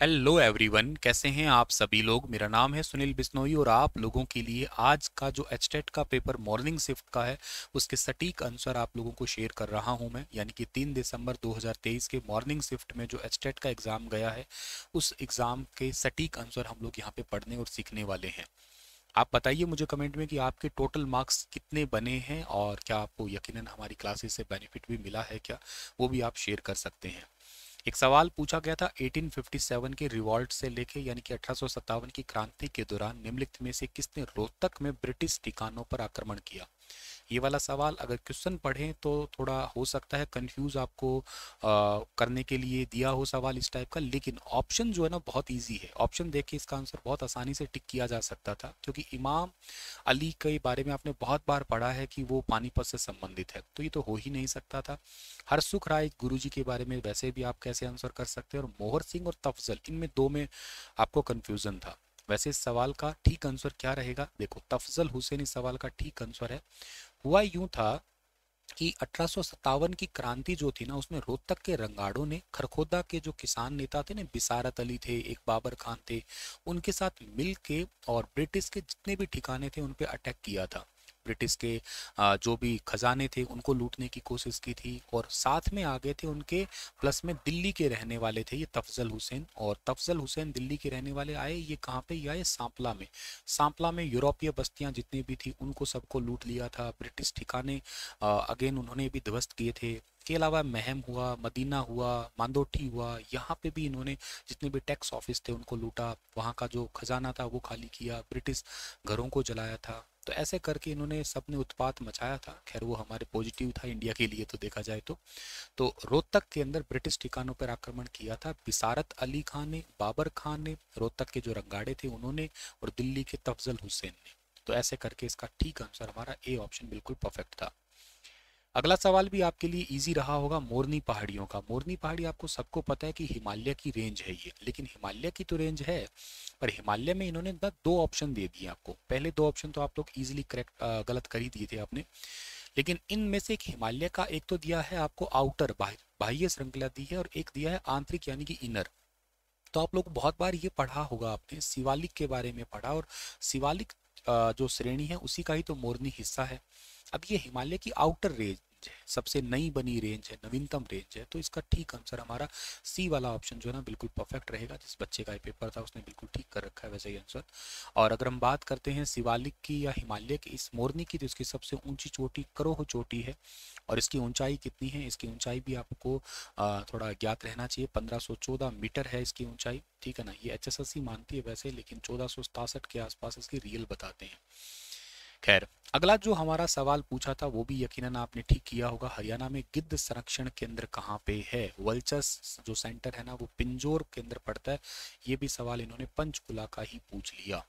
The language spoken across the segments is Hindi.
हेलो एवरीवन कैसे हैं आप सभी लोग मेरा नाम है सुनील बिश्नोई और आप लोगों के लिए आज का जो एच का पेपर मॉर्निंग शिफ्ट का है उसके सटीक आंसर आप लोगों को शेयर कर रहा हूं मैं यानी कि 3 दिसंबर 2023 के मॉर्निंग शिफ्ट में जो एच का एग्ज़ाम गया है उस एग्ज़ाम के सटीक आंसर हम लोग यहाँ पे पढ़ने और सीखने वाले हैं आप बताइए मुझे कमेंट में कि आपके टोटल मार्क्स कितने बने हैं और क्या आपको यकीनन हमारी क्लासेस से बेनिफिट भी मिला है क्या वो भी आप शेयर कर सकते हैं एक सवाल पूछा गया था 1857 के रिवॉल्ट से लेके यानी कि अठारह की क्रांति के दौरान निम्नलिखित में से किसने रोहतक में ब्रिटिश ठिकानों पर आक्रमण किया ये वाला सवाल अगर क्वेश्चन पढ़ें तो थोड़ा हो सकता है कंफ्यूज आपको आ, करने के लिए दिया हो सवाल इस टाइप का लेकिन ऑप्शन जो है ना बहुत ईजी है ऑप्शन देख के इसका आंसर बहुत आसानी से टिक किया जा सकता था क्योंकि इमाम अली के बारे में आपने बहुत बार पढ़ा है कि वो पानीपत से संबंधित है तो ये तो हो ही नहीं सकता था हरसुख राय गुरु जी के बारे में वैसे भी आप कैसे आंसर कर सकते हैं और मोहर सिंह और तफजल इनमें दो में आपको कन्फ्यूज़न था वैसे इस सवाल का ठीक आंसर क्या रहेगा देखो तफजल हुसैन इस सवाल का ठीक आंसर है हुआ यूं था कि अठारह की क्रांति जो थी ना उसमें रोहतक के रंगाड़ों ने खरखोदा के जो किसान नेता थे ना बिसारत अली थे एक बाबर खान थे उनके साथ मिल के और ब्रिटिश के जितने भी ठिकाने थे उन पर अटैक किया था ब्रिटिश के जो भी खजाने थे उनको लूटने की कोशिश की थी और साथ में आ गए थे उनके प्लस में दिल्ली के रहने वाले थे ये तफजल हुसैन और तफजल हुसैन दिल्ली के रहने वाले आए ये कहाँ पे ये आए सांपला में सांपला में यूरोपीय बस्तियाँ जितनी भी थी उनको सबको लूट लिया था ब्रिटिश ठिकाने अगेन उन्होंने भी ध्वस्त किए थे के अलावा महम हुआ मदीना हुआ मांदोठी हुआ यहाँ पे भी इन्होंने जितने भी टैक्स ऑफिस थे उनको लूटा वहाँ का जो खजाना था वो खाली किया ब्रिटिश घरों को जलाया था तो ऐसे करके इन्होंने सबने उत्पात मचाया था खैर वो हमारे पॉजिटिव था इंडिया के लिए तो देखा जाए तो तो रोहतक के अंदर ब्रिटिश ठिकानों पर आक्रमण किया था बिसारत अली खान ने बाबर खान ने रोहतक के जो रंगाड़े थे उन्होंने और दिल्ली के तफजल हुसैन ने तो ऐसे करके इसका ठीक आंसर हमारा ए ऑप्शन बिल्कुल परफेक्ट था अगला सवाल भी आपके लिए इजी रहा होगा मोरनी पहाड़ियों का मोरनी पहाड़ी आपको सबको पता है कि हिमालय की रेंज है ये लेकिन हिमालय की तो रेंज है पर हिमालय में इन्होंने ना दो ऑप्शन दे दिए आपको पहले दो ऑप्शन तो आप लोग इजीली करेक्ट गलत कर ही दिए थे आपने लेकिन इनमें से एक हिमालय का एक तो दिया है आपको आउटर बाह्य श्रृंखला दी है और एक दिया है आंतरिक यानी कि इनर तो आप लोग बहुत बार ये पढ़ा होगा आपने शिवालिक के बारे में पढ़ा और शिवालिक जो श्रेणी है उसी का ही तो मोरनी हिस्सा है अब ये हिमालय की आउटर रेंज रेंज है सबसे नई बनी रेंज है नवीनतम रेंज है तो इसका ठीक आंसर हमारा सी वाला ऑप्शन जो है ना बिल्कुल परफेक्ट रहेगा जिस बच्चे का पेपर था उसने बिल्कुल ठीक कर रखा है वैसे ही आंसर और अगर हम बात करते हैं शिवालिक की या हिमालय की इस मोरनी की तो इसकी सबसे ऊंची चोटी करोह चोटी है और इसकी ऊंचाई कितनी है इसकी ऊंचाई भी आपको थोड़ा ज्ञात रहना चाहिए पंद्रह मीटर है इसकी ऊंचाई ठीक है ना ये एच मानती है वैसे लेकिन चौदह के आसपास इसकी रियल बताते हैं खैर अगला जो हमारा सवाल पूछा था वो भी यकीनन आपने ठीक किया होगा हरियाणा में गिद्ध संरक्षण केंद्र कहाँ पे है वल्चस जो सेंटर है ना वो पिंजोर केंद्र पड़ता है ये भी सवाल इन्होंने पंचकुला का ही पूछ लिया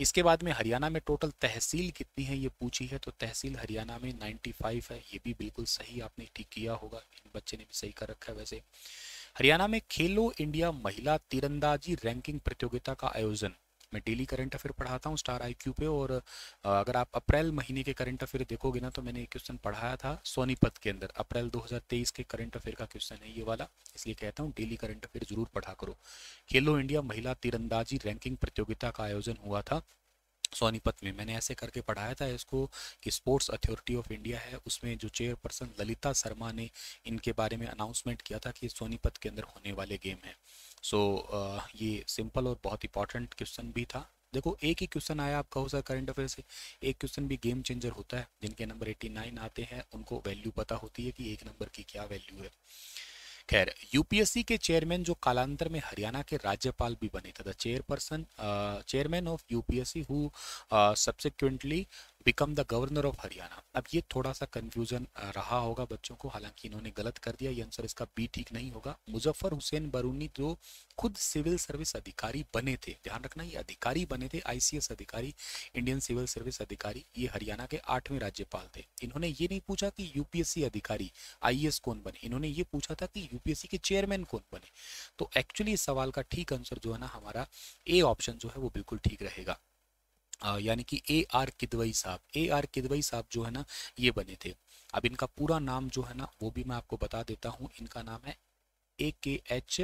इसके बाद में हरियाणा में टोटल तहसील कितनी है ये पूछी है तो तहसील हरियाणा में 95 है ये भी बिल्कुल सही आपने ठीक किया होगा इन बच्चे ने भी सही कर रखा है वैसे हरियाणा में खेलो इंडिया महिला तीरंदाजी रैंकिंग प्रतियोगिता का आयोजन मैं डेली करंट अफेयर पढ़ाता हूँ स्टार आई पे और अगर आप अप्रैल महीने के करंट अफेयर देखोगे ना तो मैंने एक क्वेश्चन पढ़ाया था सोनीपत के अंदर अप्रैल 2023 के करंट अफेयर का क्वेश्चन है ये वाला इसलिए कहता हूँ डेली करंट अफेयर जरूर पढ़ा करो खेलो इंडिया महिला तीरंदाजी रैंकिंग प्रतियोगिता का आयोजन हुआ था सोनीपत में मैंने ऐसे करके पढ़ाया था इसको कि स्पोर्ट्स अथॉरिटी ऑफ इंडिया है उसमें जो चेयरपर्सन ललिता शर्मा ने इनके बारे में अनाउंसमेंट किया था कि सोनीपत के अंदर होने वाले गेम हैं सो so, uh, ये सिंपल और बहुत इंपॉर्टेंट क्वेश्चन भी था देखो एक ही क्वेश्चन आया आपका हो सकता करंट अफेयर से एक क्वेश्चन भी गेम चेंजर होता है जिनके नंबर 89 आते हैं उनको वैल्यू पता होती है कि एक नंबर की क्या वैल्यू है खैर यूपीएससी के चेयरमैन जो कालांतर में हरियाणा के राज्यपाल भी बने the chairperson chairman of UPSC who subsequently become the governor of Haryana अब ये थोड़ा सा कंफ्यूजन रहा होगा बच्चों को हालांकि इन्होंने गलत कर दिया ये आंसर इसका बी ठीक नहीं होगा मुजफ्फर हुसैन बरूनी जो खुद सिविल सर्विस अधिकारी बने थे ध्यान रखना ये अधिकारी बने थे आईसीएस अधिकारी इंडियन सिविल सर्विस अधिकारी ये हरियाणा के आठवें राज्यपाल थे इन्होंने ये नहीं पूछा कि यूपीएससी अधिकारी आई e कौन बने इन्होंने ये पूछा था कि यूपीएससी के चेयरमैन कौन बने तो एक्चुअली इस सवाल का ठीक आंसर जो है ना हमारा ए ऑप्शन जो है वो बिल्कुल ठीक रहेगा यानी कि ए आर किदवई साहब ए आर किदवई साहब जो है ना ये बने थे अब इनका पूरा नाम जो है ना वो भी मैं आपको बता देता हूँ इनका नाम है A K H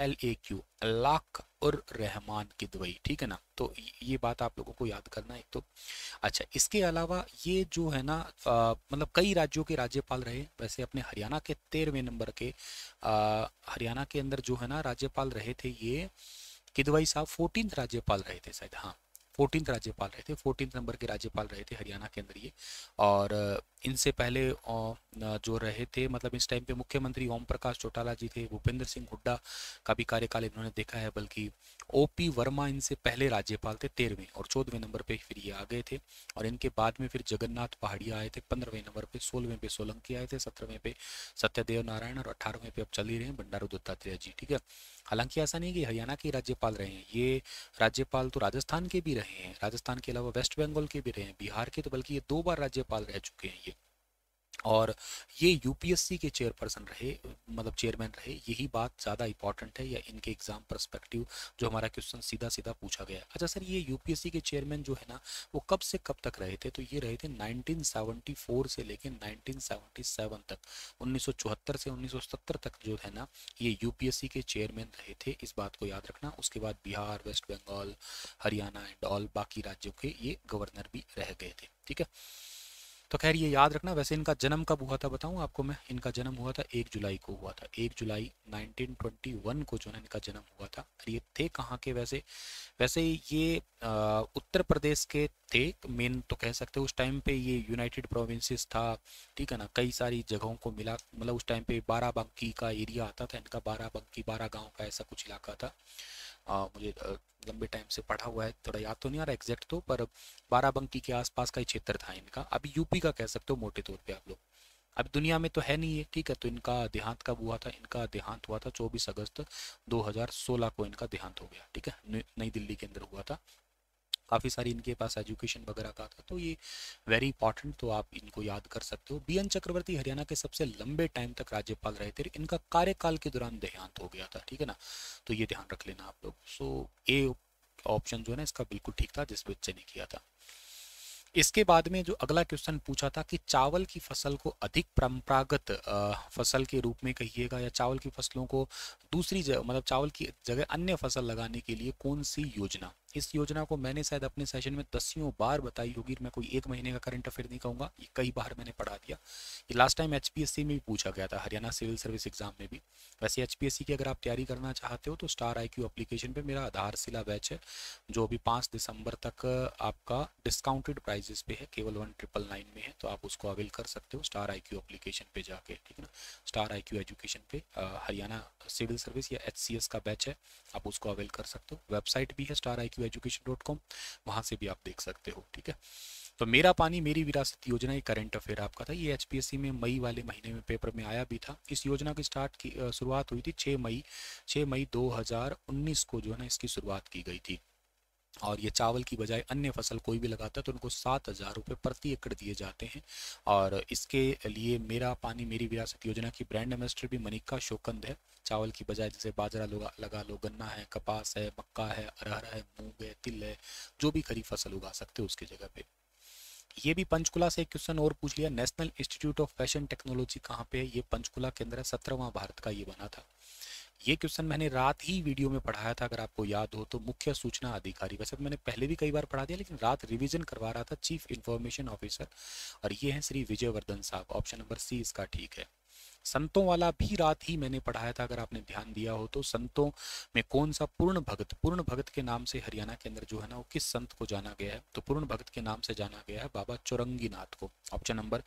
L A Q लाख और रहमान किदवई ठीक है ना तो ये बात आप लोगों को याद करना है तो अच्छा इसके अलावा ये जो है ना मतलब कई राज्यों के राज्यपाल रहे वैसे अपने हरियाणा के तेरहवें नंबर के हरियाणा के अंदर जो है ना राज्यपाल रहे थे ये किदवई साहब फोर्टीन राज्यपाल रहे थे शायद हाँ फोर्टीन राज्यपाल रहे थे फोर्टीन नंबर के राज्यपाल रहे थे हरियाणा के अंदर ये और इनसे पहले जो रहे थे मतलब इस टाइम पे मुख्यमंत्री ओम प्रकाश चौटाला जी थे भूपेंद्र सिंह हुड्डा का भी कार्यकाल इन्होंने देखा है बल्कि ओ पी वर्मा इनसे पहले राज्यपाल थे तेरहवें और चौदहवें नंबर पे फिर ये आ गए थे और इनके बाद में फिर जगन्नाथ पहाड़िया आए थे पंद्रहवें नंबर पे सोलहवें पे सोलंकी आए थे सत्रहवें पे सत्यदेव नारायण और अठारहवें पे अब चल ही रहे हैं बंडारू दत्तात्रेय जी ठीक है हालांकि ऐसा नहीं कि हरियाणा के राज्यपाल रहे हैं ये राज्यपाल तो राजस्थान के भी रहे हैं राजस्थान के अलावा वेस्ट बंगाल के भी रहे हैं बिहार के तो बल्कि ये दो बार राज्यपाल रह चुके हैं ये और ये यूपीएससी के चेयरपर्सन रहे मतलब चेयरमैन रहे यही बात ज़्यादा इंपॉर्टेंट है या इनके एग्जाम परस्पेक्टिव जो हमारा क्वेश्चन सीधा सीधा पूछा गया अच्छा सर ये यूपीएससी के चेयरमैन जो है ना वो कब से कब तक रहे थे तो ये रहे थे 1974 से लेकर 1977 तक 1974 से 1977 तक जो है ना ये यू के चेयरमैन रहे थे इस बात को याद रखना उसके बाद Bihar West Bengal Haryana and all बाकी राज्यों के ये गवर्नर भी रह गए थे ठीक है तो खैर ये याद रखना वैसे इनका जन्म कब हुआ था बताऊँ आपको मैं इनका जन्म हुआ था एक जुलाई को हुआ था एक जुलाई 1921 को जो है इनका जन्म हुआ था और ये थे कहाँ के वैसे वैसे ये आ, उत्तर प्रदेश के थे मेन तो कह सकते हो उस टाइम पे ये यूनाइटेड प्रोविंसेस था ठीक है ना कई सारी जगहों को मिला मतलब उस टाइम पे बाराबंकी का एरिया आता था इनका बाराबंकी बारह गाँव का ऐसा कुछ इलाका था आ, मुझे लंबे टाइम से पढ़ा हुआ है थोड़ा याद तो नहीं आ रहा एग्जैक्ट तो पर बाराबंकी के आसपास का ही क्षेत्र था इनका अभी यूपी का कह सकते हो मोटे तौर पर आप लोग अब दुनिया में तो है नहीं है ठीक है तो इनका देहांत कब हुआ था इनका देहांत हुआ था 24 अगस्त 2016 को इनका देहांत हो गया ठीक है नई दिल्ली के अंदर हुआ था काफ़ी सारी इनके पास एजुकेशन वगैरह का था तो ये वेरी इंपॉर्टेंट तो आप इनको याद कर सकते हो बी एन चक्रवर्ती हरियाणा के सबसे लंबे टाइम तक राज्यपाल रहे थे इनका कार्यकाल के दौरान देहांत हो गया था ठीक है ना तो ये ध्यान रख लेना आप लोग सो ए ऑप्शन जो है ना इसका बिल्कुल ठीक था जिस बच्चे ने किया था इसके बाद में जो अगला क्वेश्चन पूछा था कि चावल की फसल को अधिक परंपरागत फसल के रूप में कहिएगा या चावल की फसलों को दूसरी जगह मतलब चावल की जगह अन्य फसल लगाने के लिए कौन सी योजना इस योजना को मैंने शायद अपने सेशन में दसियों बार बताई होगी मैं कोई एक महीने का करंट अफेयर नहीं कहूँगा ये कई बार मैंने पढ़ा दिया ये लास्ट टाइम एच में भी पूछा गया था हरियाणा सिविल सर्विस एग्जाम में भी वैसे एच की अगर आप तैयारी करना चाहते हो तो स्टार आई क्यू अपलीकेशन पर मेरा आधारशिला बैच है जो अभी पाँच दिसंबर तक आपका डिस्काउंटेड प्राइजेस पे है केवल वन ट्रिपल नाइन में है तो आप उसको अवेल कर सकते हो स्टार आई क्यू अप्लीकेशन पे जाके ठीक है ना स्टार आई क्यू एजुकेशन पे हरियाणा सिविल सर्विस या एच का बैच है आप उसको अवेल कर सकते हो वेबसाइट भी है star I Q two education dot com वहाँ से भी आप देख सकते हो ठीक है तो मेरा पानी मेरी विरासत योजना ये करंट अफेयर आपका था ये एच में मई वाले महीने में पेपर में आया भी था इस योजना की स्टार्ट की शुरुआत हुई थी छः मई छः मई 2019 को जो है ना इसकी शुरुआत की गई थी और ये चावल की बजाय अन्य फसल कोई भी लगाता है तो उनको सात हज़ार रुपये प्रति एकड़ दिए जाते हैं और इसके लिए मेरा पानी मेरी विरासत योजना की ब्रांड एम्बेस्टर भी मनिका शोकंद है चावल की बजाय जैसे बाजरा लगा लगा लो गन्ना है कपास है मक्का है अरहर है मूंग है तिल है जो भी खरीफ फसल उगा सकते हो उसकी जगह पे ये भी पंचकुला से एक क्वेश्चन और पूछ लिया national institute of fashion technology कहाँ पे है ये पंचकुला के अंदर है सत्रहवा भारत का ये बना था ये क्वेश्चन मैंने रात ही वीडियो में पढ़ाया था अगर आपको याद हो तो मुख्य सूचना अधिकारी वैसे मैंने पहले भी कई बार पढ़ा दिया लेकिन रात रिवीजन करवा रहा था चीफ इन्फॉर्मेशन ऑफिसर और ये हैं श्री विजयवर्धन साहब ऑप्शन नंबर सी इसका ठीक है संतों वाला भी रात ही मैंने पढ़ाया था अगर आपने ध्यान दिया हो तो संतों में कौन सा पूर्ण भगत पूर्ण भगत के नाम से हरियाणा के अंदर जो है ना वो किस संत को जाना गया है तो पूर्ण भगत के नाम से जाना गया है बाबा चौरंगी नाथ को ऑप्शन नंबर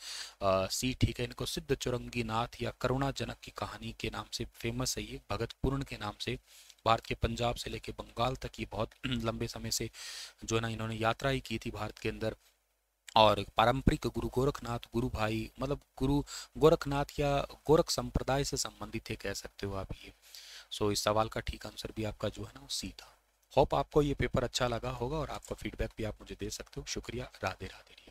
सी ठीक है इनको सिद्ध चौरंगी नाथ या करुणा जनक की कहानी के नाम से फेमस है ये भगत पूर्ण के नाम से भारत के पंजाब से लेके बंगाल तक ये बहुत लंबे समय से जो है ना इन्होंने यात्रा ही की थी भारत के अंदर और पारंपरिक गुरु गोरखनाथ गुरु भाई मतलब गुरु गोरखनाथ या गोरख संप्रदाय से संबंधित है कह सकते हो आप ये सो इस सवाल का ठीक आंसर भी आपका जो है ना वो सी था होप आपको ये पेपर अच्छा लगा होगा और आपका फीडबैक भी आप मुझे दे सकते हो शुक्रिया राधे राधे